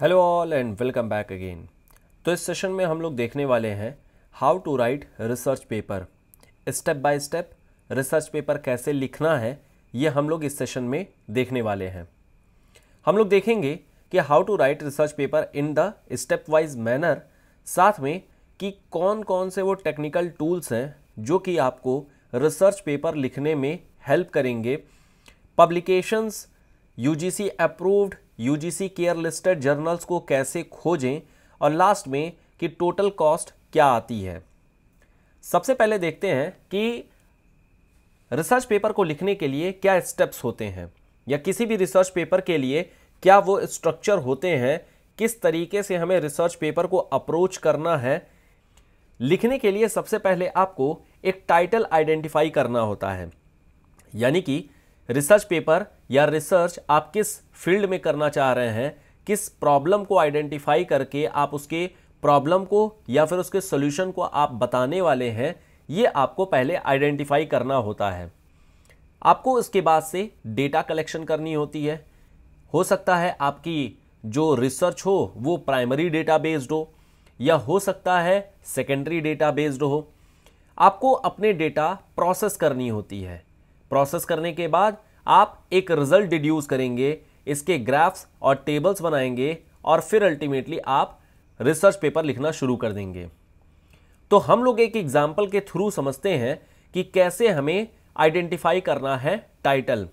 Hello all and welcome back again तो इस session में हम लोग देखने वाले हैं how to write research paper step by step research paper कैसे लिखना है ये हम लोग इस सेशन में देखने वाले हैं हम लोग देखेंगे कि how to write research paper in the step wise manner साथ में कि कौन कौन से वो टेक्निकल टूल्स हैं जो कि आपको रिसर्च पेपर लिखने में हेल्प करेंगे publications UGC approved UGC care listed journals को कैसे खोजें और लास्ट में कि टोटल कॉस्ट क्या आती है सबसे पहले देखते हैं कि रिसर्च पेपर को लिखने के लिए क्या स्टेप्स होते हैं या किसी भी रिसर्च पेपर के लिए क्या वो स्ट्रक्चर होते हैं किस तरीके से हमें रिसर्च पेपर को अप्रोच करना है लिखने के लिए सबसे पहले आपको एक टाइटल आइडेंटिफाई करना होता है यानी कि रिसर्च पेपर या रिसर्च आप किस फील्ड में करना चाह रहे हैं किस प्रॉब्लम को आइडेंटिफाई करके आप उसके प्रॉब्लम को या फिर उसके सोल्यूशन को आप बताने वाले हैं ये आपको पहले आइडेंटिफाई करना होता है आपको इसके बाद से डेटा कलेक्शन करनी होती है हो सकता है आपकी जो रिसर्च हो वो प्राइमरी डेटा बेस्ड हो या हो सकता है सेकेंडरी डेटा बेस्ड हो आपको अपने डेटा प्रोसेस करनी होती है प्रोसेस करने के बाद आप एक रिजल्ट डिड्यूस करेंगे इसके ग्राफ्स और टेबल्स बनाएंगे और फिर अल्टीमेटली आप रिसर्च पेपर लिखना शुरू कर देंगे तो हम लोग एक एग्जाम्पल के थ्रू समझते हैं कि कैसे हमें आइडेंटिफाई करना है टाइटल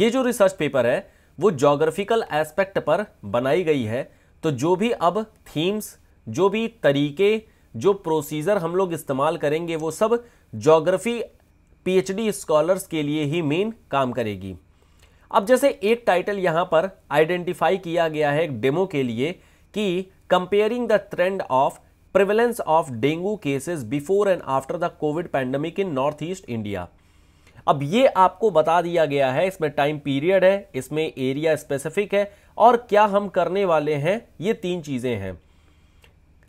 ये जो रिसर्च पेपर है वो जोग्राफिकल एस्पेक्ट पर बनाई गई है तो जो भी अब थीम्स जो भी तरीके जो प्रोसीजर हम लोग इस्तेमाल करेंगे वो सब जोग्राफी पीएचडी स्कॉलर्स के लिए ही मेन काम करेगी अब जैसे एक टाइटल यहां पर आइडेंटिफाई किया गया है एक डेमो के लिए कि comparing the trend of prevalence of dengue cases before and after the covid pandemic in north east India अब ये आपको बता दिया गया है इसमें टाइम पीरियड है इसमें एरिया स्पेसिफिक है और क्या हम करने वाले हैं ये तीन चीज़ें हैं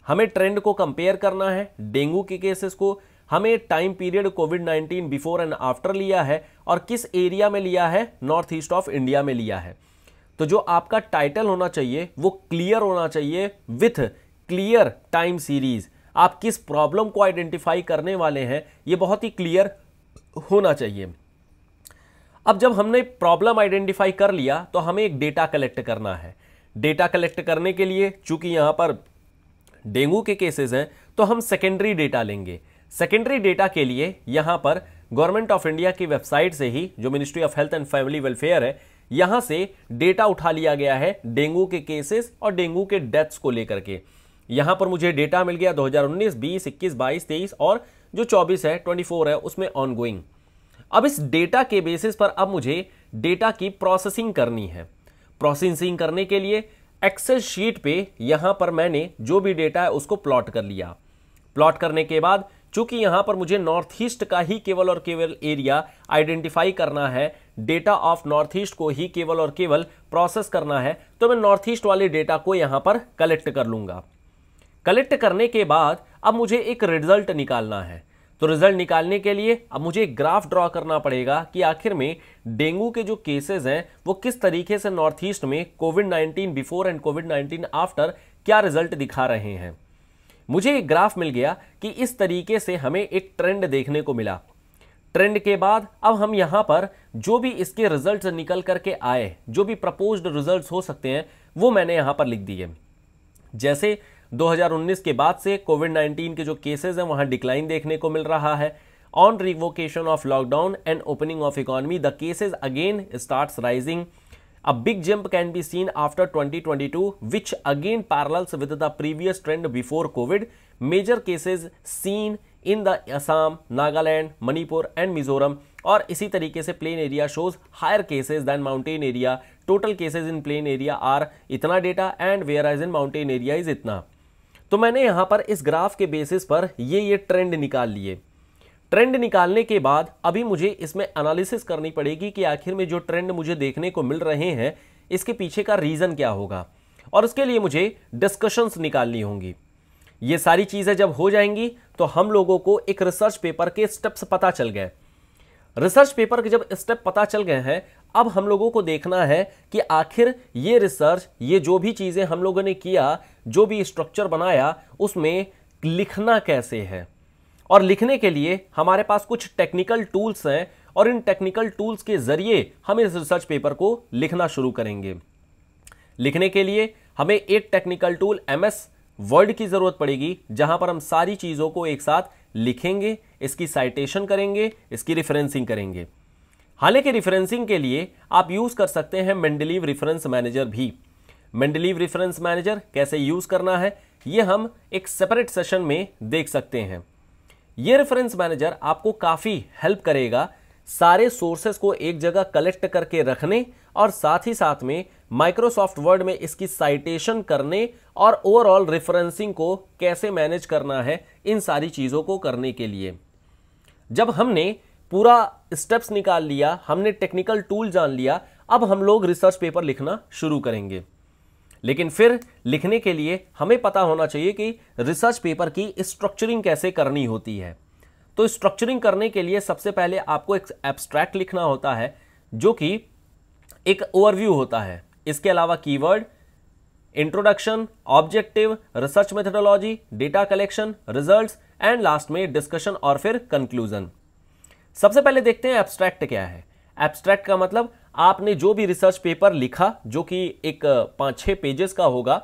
हमें ट्रेंड को कंपेयर करना है डेंगू के केसेस को हमें time period covid 19 before and after लिया है और किस एरिया में लिया है नॉर्थ ईस्ट ऑफ इंडिया में लिया है तो जो आपका टाइटल होना चाहिए वो क्लियर होना चाहिए विथ क्लियर टाइम सीरीज आप किस प्रॉब्लम को आइडेंटिफाई करने वाले हैं ये बहुत ही क्लियर होना चाहिए अब जब हमने प्रॉब्लम आइडेंटिफाई कर लिया तो हमें एक डेटा कलेक्ट करना है डेटा कलेक्ट करने के लिए चूंकि यहाँ पर डेंगू के केसेस हैं तो हम सेकेंडरी डेटा लेंगे सेकेंडरी डेटा के लिए यहाँ पर गवर्नमेंट ऑफ इंडिया की वेबसाइट से ही जो ministry of health and family welfare है यहाँ से डेटा उठा लिया गया है डेंगू के केसेस और डेंगू के डेथ्स को लेकर के यहाँ पर मुझे डेटा मिल गया 2019, 20, 21, 22, 23 और जो 24 है 24 है उसमें ऑनगोइंग अब इस डेटा के बेसिस पर अब मुझे डेटा की प्रोसेसिंग करनी है प्रोसेसिंग करने के लिए एक्सेल शीट पे यहाँ पर मैंने जो भी डेटा है उसको प्लॉट कर लिया प्लॉट करने के बाद चूंकि यहां पर मुझे नॉर्थ ईस्ट का ही केवल और केवल एरिया आइडेंटिफाई करना है डेटा ऑफ नॉर्थ ईस्ट को ही केवल और केवल प्रोसेस करना है तो मैं नॉर्थ ईस्ट वाले डेटा को यहां पर कलेक्ट कर लूंगा कलेक्ट करने के बाद अब मुझे एक रिजल्ट निकालना है तो रिजल्ट निकालने के लिए अब मुझे ग्राफ ड्रॉ करना पड़ेगा कि आखिर में डेंगू के जो केसेस हैं वो किस तरीके से नॉर्थ ईस्ट में COVID 19 before and COVID 19 after क्या रिजल्ट दिखा रहे हैं मुझे एक ग्राफ मिल गया कि इस तरीके से हमें एक ट्रेंड देखने को मिला ट्रेंड के बाद अब हम यहाँ पर जो भी इसके रिजल्ट्स निकल करके आए जो भी प्रपोज्ड रिजल्ट्स हो सकते हैं वो मैंने यहाँ पर लिख दिए जैसे 2019 के बाद से कोविड 19 के जो केसेस हैं वहाँ डिक्लाइन देखने को मिल रहा है on revocation of lockdown and opening of economy the cases again start rising A big jump can be seen after 2022, which again parallels with the previous trend before COVID. Major cases seen in the Assam Nagaland Manipur and Mizoram और इसी तरीके से plain area shows higher cases than mountain area total cases in plain area are इतना data and whereas in mountain area is इतना तो मैंने यहाँ पर इस ग्राफ के बेसिस पर ये ये ट्रेंड निकाल लिए ट्रेंड निकालने के बाद अभी मुझे इसमें एनालिसिस करनी पड़ेगी कि आखिर में जो ट्रेंड मुझे देखने को मिल रहे हैं इसके पीछे का रीज़न क्या होगा और उसके लिए मुझे डिस्कशंस निकालनी होंगी ये सारी चीज़ें जब हो जाएंगी तो हम लोगों को एक रिसर्च पेपर के स्टेप्स पता चल गए रिसर्च पेपर के जब स्टेप पता चल गए हैं अब हम लोगों को देखना है कि आखिर ये रिसर्च ये जो भी चीज़ें हम लोगों ने किया जो भी स्ट्रक्चर बनाया उसमें लिखना कैसे है और लिखने के लिए हमारे पास कुछ टेक्निकल टूल्स हैं और इन टेक्निकल टूल्स के जरिए हम इस रिसर्च पेपर को लिखना शुरू करेंगे लिखने के लिए हमें एक technical tool M S Word की ज़रूरत पड़ेगी जहां पर हम सारी चीज़ों को एक साथ लिखेंगे इसकी साइटेशन करेंगे इसकी रिफरेंसिंग करेंगे हालांकि रिफरेंसिंग के लिए आप यूज़ कर सकते हैं मेंडलीव रिफरेंस मैनेजर भी मेंडलीव रिफरेंस मैनेजर कैसे यूज़ करना है ये हम एक सेपरेट सेशन में देख सकते हैं ये रेफरेंस मैनेजर आपको काफ़ी हेल्प करेगा सारे सोर्सेस को एक जगह कलेक्ट करके रखने और साथ ही साथ में माइक्रोसॉफ्ट वर्ड में इसकी साइटेशन करने और ओवरऑल रेफरेंसिंग को कैसे मैनेज करना है इन सारी चीज़ों को करने के लिए जब हमने पूरा स्टेप्स निकाल लिया हमने टेक्निकल टूल जान लिया अब हम लोग रिसर्च पेपर लिखना शुरू करेंगे लेकिन फिर लिखने के लिए हमें पता होना चाहिए कि रिसर्च पेपर की स्ट्रक्चरिंग कैसे करनी होती है तो स्ट्रक्चरिंग करने के लिए सबसे पहले आपको एक एब्स्ट्रैक्ट लिखना होता है जो कि एक ओवरव्यू होता है इसके अलावा keyword introduction objective research methodology data collection results and last में डिस्कशन और फिर कंक्लूजन सबसे पहले देखते हैं एब्स्ट्रैक्ट क्या है एब्स्ट्रैक्ट का मतलब आपने जो भी रिसर्च पेपर लिखा जो कि एक पाँच छः पेजेस का होगा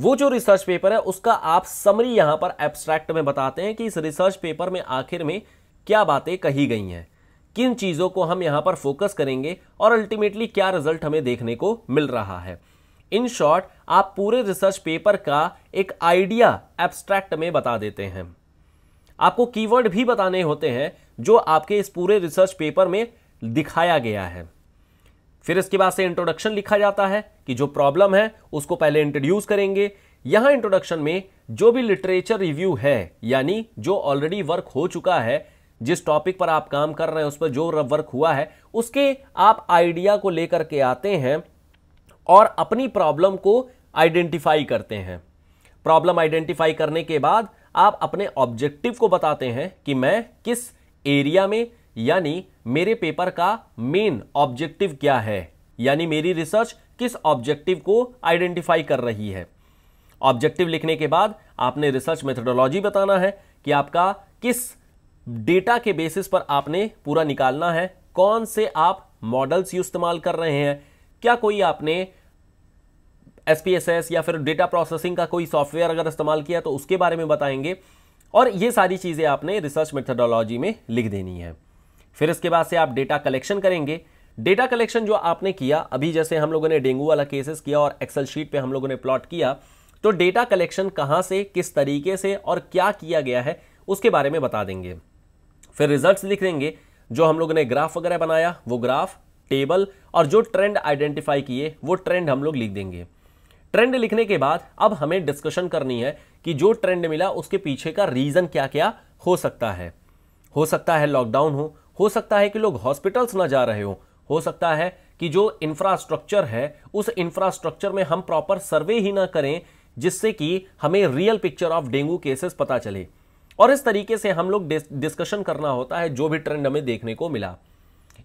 वो जो रिसर्च पेपर है उसका आप समरी यहाँ पर एब्स्ट्रैक्ट में बताते हैं कि इस रिसर्च पेपर में आखिर में क्या बातें कही गई हैं किन चीज़ों को हम यहाँ पर फोकस करेंगे और अल्टीमेटली क्या रिजल्ट हमें देखने को मिल रहा है इन शॉर्ट आप पूरे रिसर्च पेपर का एक आइडिया एब्स्ट्रैक्ट में बता देते हैं आपको कीवर्ड भी बताने होते हैं जो आपके इस पूरे रिसर्च पेपर में दिखाया गया है फिर इसके बाद से इंट्रोडक्शन लिखा जाता है कि जो प्रॉब्लम है उसको पहले इंट्रोड्यूस करेंगे यहां इंट्रोडक्शन में जो भी लिटरेचर रिव्यू है यानी जो ऑलरेडी वर्क हो चुका है जिस टॉपिक पर आप काम कर रहे हैं उस पर जो वर्क हुआ है उसके आप आइडिया को लेकर के आते हैं और अपनी प्रॉब्लम को आइडेंटिफाई करते हैं प्रॉब्लम आइडेंटिफाई करने के बाद आप अपने ऑब्जेक्टिव को बताते हैं कि मैं किस एरिया में यानी मेरे पेपर का मेन ऑब्जेक्टिव क्या है यानी मेरी रिसर्च किस ऑब्जेक्टिव को आइडेंटिफाई कर रही है ऑब्जेक्टिव लिखने के बाद आपने रिसर्च मेथडोलॉजी बताना है कि आपका किस डेटा के बेसिस पर आपने पूरा निकालना है कौन से आप मॉडल्स इस्तेमाल कर रहे हैं क्या कोई आपने एस या फिर डेटा प्रोसेसिंग का कोई सॉफ्टवेयर अगर इस्तेमाल किया तो उसके बारे में बताएंगे और ये सारी चीज़ें आपने रिसर्च मेथडोलॉजी में लिख देनी है फिर इसके बाद से आप डेटा कलेक्शन करेंगे डेटा कलेक्शन जो आपने किया अभी जैसे हम लोगों ने डेंगू वाला केसेस किया और एक्सेल शीट पे हम लोगों ने प्लॉट किया तो डेटा कलेक्शन कहाँ से किस तरीके से और क्या किया गया है उसके बारे में बता देंगे फिर रिजल्ट्स लिख देंगे जो हम लोगों ने ग्राफ वगैरह बनाया वो ग्राफ टेबल और जो ट्रेंड आइडेंटिफाई किए वो ट्रेंड हम लोग लिख देंगे ट्रेंड लिखने के बाद अब हमें डिस्कशन करनी है कि जो ट्रेंड मिला उसके पीछे का रीज़न क्या क्या हो सकता है हो सकता है लॉकडाउन हो हो सकता है कि लोग हॉस्पिटल्स ना जा रहे हो हो सकता है कि जो इंफ्रास्ट्रक्चर है उस इंफ्रास्ट्रक्चर में हम प्रॉपर सर्वे ही ना करें जिससे कि हमें real picture of dengue cases पता चले और इस तरीके से हम लोग डिस्कशन करना होता है जो भी ट्रेंड हमें देखने को मिला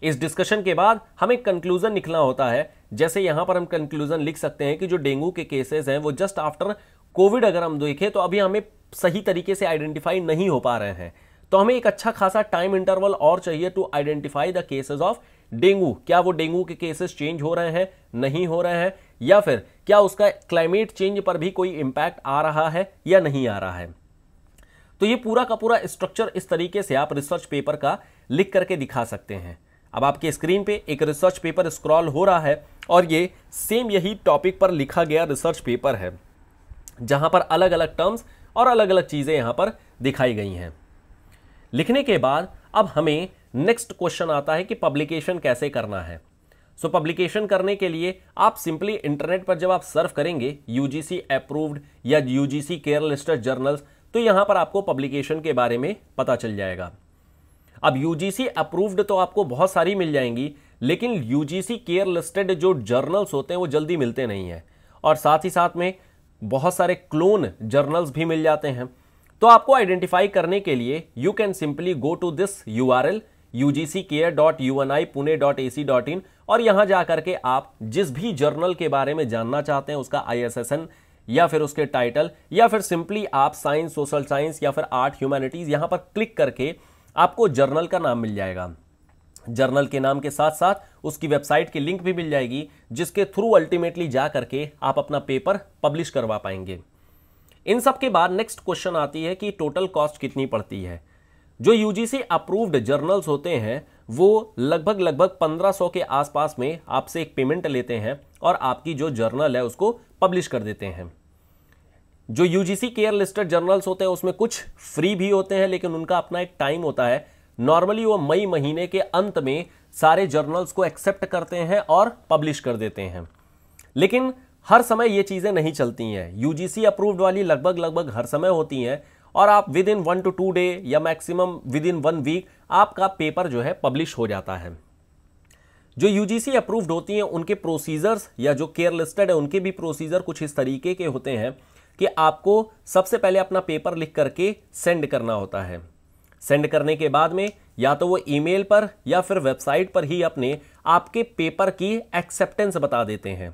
इस डिस्कशन के बाद हमें कंक्लूजन निकला होता है जैसे यहां पर हम कंक्लूजन लिख सकते हैं कि जो डेंगू के केसेस हैं वो जस्ट आफ्टर कोविड अगर हम देखें तो अभी हमें सही तरीके से आइडेंटिफाई नहीं हो पा रहे हैं तो हमें एक अच्छा खासा टाइम इंटरवल और चाहिए to identify the cases of dengue क्या वो डेंगू के केसेस चेंज हो रहे हैं नहीं हो रहे हैं या फिर क्या उसका क्लाइमेट चेंज पर भी कोई इम्पैक्ट आ रहा है या नहीं आ रहा है तो ये पूरा का पूरा स्ट्रक्चर इस तरीके से आप रिसर्च पेपर का लिख करके दिखा सकते हैं अब आपके स्क्रीन पे एक रिसर्च पेपर स्क्रॉल हो रहा है और ये सेम यही टॉपिक पर लिखा गया रिसर्च पेपर है जहाँ पर अलग अलग टर्म्स और अलग अलग चीज़ें यहाँ पर दिखाई गई हैं लिखने के बाद अब हमें नेक्स्ट क्वेश्चन आता है कि पब्लिकेशन कैसे करना है सो so, पब्लिकेशन करने के लिए आप सिंपली इंटरनेट पर जब आप सर्व करेंगे यूजीसी अप्रूव्ड या यूजीसी केयर लिस्टेड जर्नल्स तो यहां पर आपको पब्लिकेशन के बारे में पता चल जाएगा अब यूजीसी अप्रूव्ड तो आपको बहुत सारी मिल जाएंगी लेकिन यूजीसी केयर लिस्टेड जो जर्नल्स होते हैं वो जल्दी मिलते नहीं हैं और साथ ही साथ में बहुत सारे क्लोन जर्नल्स भी मिल जाते हैं तो आपको आइडेंटिफाई करने के लिए you can simply go to this U R L U G C care dot U N I Pune dot A C dot in और यहाँ जा करके आप जिस भी जर्नल के बारे में जानना चाहते हैं उसका आई एस एस एन या फिर उसके टाइटल या फिर सिंपली आप साइंस सोशल साइंस या फिर आर्ट ह्यूमैनिटीज़ यहाँ पर क्लिक करके आपको जर्नल का नाम मिल जाएगा जर्नल के नाम के साथ साथ उसकी वेबसाइट की लिंक भी मिल जाएगी जिसके थ्रू अल्टीमेटली जा करके आप अपना पेपर पब्लिश करवा पाएंगे इन सब के बाद नेक्स्ट क्वेश्चन आती है कि टोटल कॉस्ट कितनी पड़ती है जो यूजीसी अप्रूव्ड जर्नल्स होते हैं वो लगभग लगभग 1500 के आसपास में आपसे एक पेमेंट लेते हैं और आपकी जो जर्नल है उसको पब्लिश कर देते हैं जो यूजीसी केयर लिस्टेड जर्नल्स होते हैं उसमें कुछ फ्री भी होते हैं लेकिन उनका अपना एक टाइम होता है नॉर्मली वो मई महीने के अंत में सारे जर्नल्स को एक्सेप्ट करते हैं और पब्लिश कर देते हैं लेकिन हर समय ये चीज़ें नहीं चलती हैं यू अप्रूव्ड वाली लगभग लगभग हर समय होती हैं और आप within one to two day या maximum within one week आपका पेपर जो है पब्लिश हो जाता है जो यूजीसी अप्रूव्ड होती हैं उनके प्रोसीजर्स या जो केयर लिस्टेड है उनके भी प्रोसीजर कुछ इस तरीके के होते हैं कि आपको सबसे पहले अपना पेपर लिख करके सेंड करना होता है सेंड करने के बाद में या तो वो ईमेल पर या फिर वेबसाइट पर ही अपने आपके पेपर की एक्सेप्टेंस बता देते हैं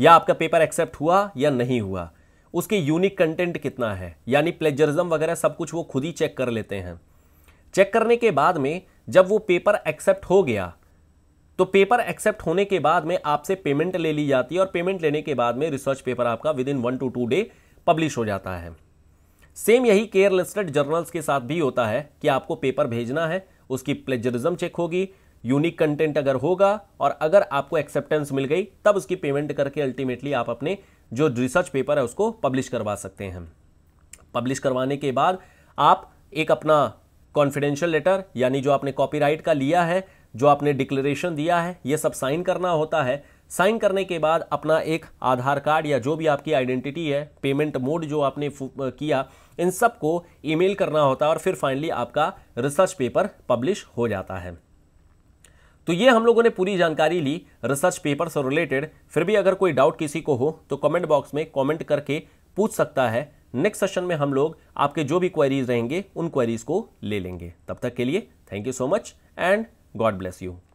या आपका पेपर एक्सेप्ट हुआ या नहीं हुआ उसके यूनिक कंटेंट कितना है यानी प्लेजरिज्म वगैरह सब कुछ वो खुद ही चेक कर लेते हैं चेक करने के बाद में जब वो पेपर एक्सेप्ट हो गया तो पेपर एक्सेप्ट होने के बाद में आपसे पेमेंट ले ली जाती है और पेमेंट लेने के बाद में रिसर्च पेपर आपका within one to two day publish हो जाता है सेम यही केयर लिस्टेड जर्नल्स के साथ भी होता है कि आपको पेपर भेजना है उसकी प्लेजरिज्म चेक होगी यूनिक कंटेंट अगर होगा और अगर आपको एक्सेप्टेंस मिल गई तब उसकी पेमेंट करके अल्टीमेटली आप अपने जो रिसर्च पेपर है उसको पब्लिश करवा सकते हैं पब्लिश करवाने के बाद आप एक अपना कॉन्फिडेंशियल लेटर यानी जो आपने कॉपीराइट का लिया है जो आपने डिक्लेरेशन दिया है ये सब साइन करना होता है साइन करने के बाद अपना एक आधार कार्ड या जो भी आपकी आइडेंटिटी है पेमेंट मोड जो आपने किया इन सब को ईमेल करना होता है और फिर फाइनली आपका रिसर्च पेपर पब्लिश हो जाता है तो ये हम लोगों ने पूरी जानकारी ली रिसर्च पेपर से रिलेटेड फिर भी अगर कोई डाउट किसी को हो तो कमेंट बॉक्स में कमेंट करके पूछ सकता है नेक्स्ट सेशन में हम लोग आपके जो भी क्वेरीज रहेंगे उन क्वेरीज को ले लेंगे तब तक के लिए thank you so much and God bless you